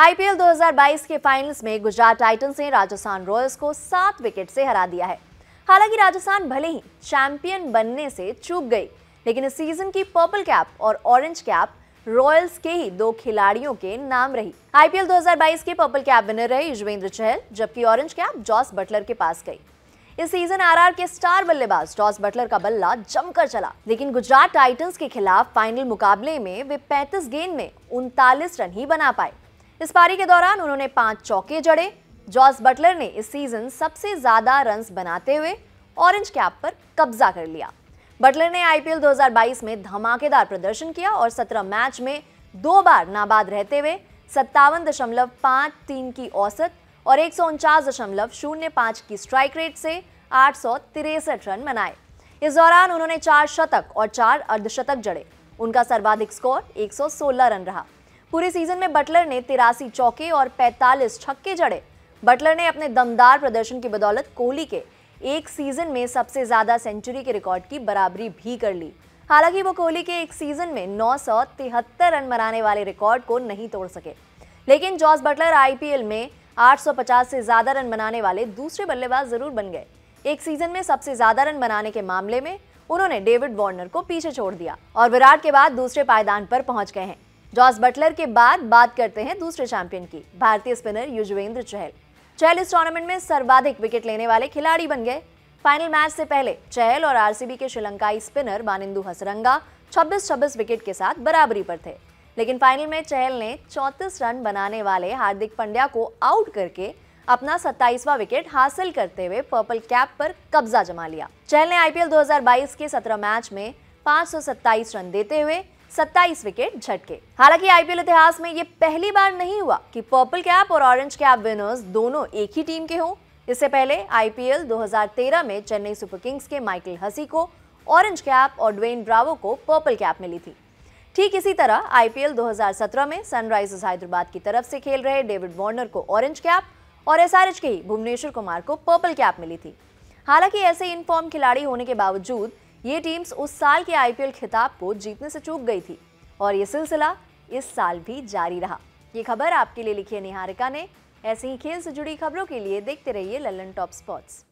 IPL 2022 के finals में Gujarat Titans ने राजस्थान रॉयल्स को सात विकेट से हरा दिया है हालांकि राजस्थान भले ही चैंपियन बनने से चूक गई लेकिन इस सीजन की पर्पल कैप और ऑरेंज कैप रॉयल्स के ही दो खिलाड़ियों के नाम रही आईपीएल 2022 के पर्पल कैप विनर रहे युजवेंद्र चहल जबकि ऑरेंज कैप जॉस बटलर के पास गई इस सीजन आरआर के स्टार बल्लेबाज जॉस बटलर का बल्ला जमकर चला लेकिन गुजरात टाइटंस के खिलाफ फाइनल मुकाबले में वे 35 गेंद में उनतालीस रन ही बना पाए इस पारी के दौरान उन्होंने पांच चौके जड़े जॉस बटलर ने इस सीजन सबसे ज्यादा रन बनाते हुए ऑरेंज कैप पर कब्जा कर लिया बटलर ने आईपीएल 2022 में धमाकेदार प्रदर्शन किया और 17 मैच में दो बार नाबाद रहते हुए सत्तावन दशमलव तीन की औसत और एक दशमलव शून्य की स्ट्राइक रेट से आठ रन बनाए इस दौरान उन्होंने चार शतक और चार अर्धशतक जड़े उनका सर्वाधिक स्कोर 116 रन रहा पूरे सीजन में बटलर ने तिरासी चौके और 45 छक्के जड़े बटलर ने अपने दमदार प्रदर्शन की बदौलत कोहली के एक सीजन में सबसे ज्यादा सेंचुरी के रिकॉर्ड की बराबरी भी कर ली हालांकि वो कोहली के एक सीजन में नौ रन बनाने वाले रिकॉर्ड को नहीं तोड़ सके लेकिन जॉस बटलर आईपीएल में 850 से ज्यादा रन बनाने वाले दूसरे बल्लेबाज जरूर बन गए एक सीजन में सबसे ज्यादा रन बनाने के मामले में उन्होंने डेविड वार्नर को पीछे छोड़ दिया और विराट के बाद दूसरे पायदान पर पहुंच गए हैं जॉस बटलर के बाद बात करते हैं दूसरे चैंपियन की भारतीय स्पिनर युजवेंद्र चहल चहल इस टूर्नामेंट में सर्वाधिक विकेट लेने वाले खिलाड़ी बन गए फाइनल मैच से पहले चहल और आरसीबी के श्रीलंकाई स्पिनर मानिंदू हसरंगा 26-26 विकेट के साथ बराबरी पर थे लेकिन फाइनल में चहल ने 34 रन बनाने वाले हार्दिक पंड्या को आउट करके अपना 27वां विकेट हासिल करते हुए पर्पल कैप पर कब्जा जमा लिया चहल ने आईपीएल 2022 के 17 मैच में 527 रन देते हुए 27 विकेट झटके हालांकि आईपीएल इतिहास में ये पहली बार नहीं हुआ कि पर्पल कैप और ऑरेंज कैप विनर्स दोनों एक ही टीम के हों इससे पहले आईपीएल 2013 में चेन्नई सुपर किंग्स के माइकल हसी को ऑरेंज कैप और ड्वेन ब्रावो को पर्पल कैप मिली थी ठीक इसी तरह आईपीएल 2017 में सनराइजर्स हैदराबाद की तरफ से खेल रहे डेविड वार्नर को ऑरेंज कैप और एसआरएच के ही भुवनेश्वर कुमार को पर्पल कैप मिली थी हालांकि ऐसे इनफॉर्म खिलाड़ी होने के बावजूद ये टीम्स उस साल के आईपीएल खिताब को जीतने से चूक गई थी और ये सिलसिला इस साल भी जारी रहा ये खबर आपके लिए लिखी है निहारिका ने ऐसे ही खेल से जुड़ी खबरों के लिए देखते रहिए ललन टॉप स्पोर्ट्स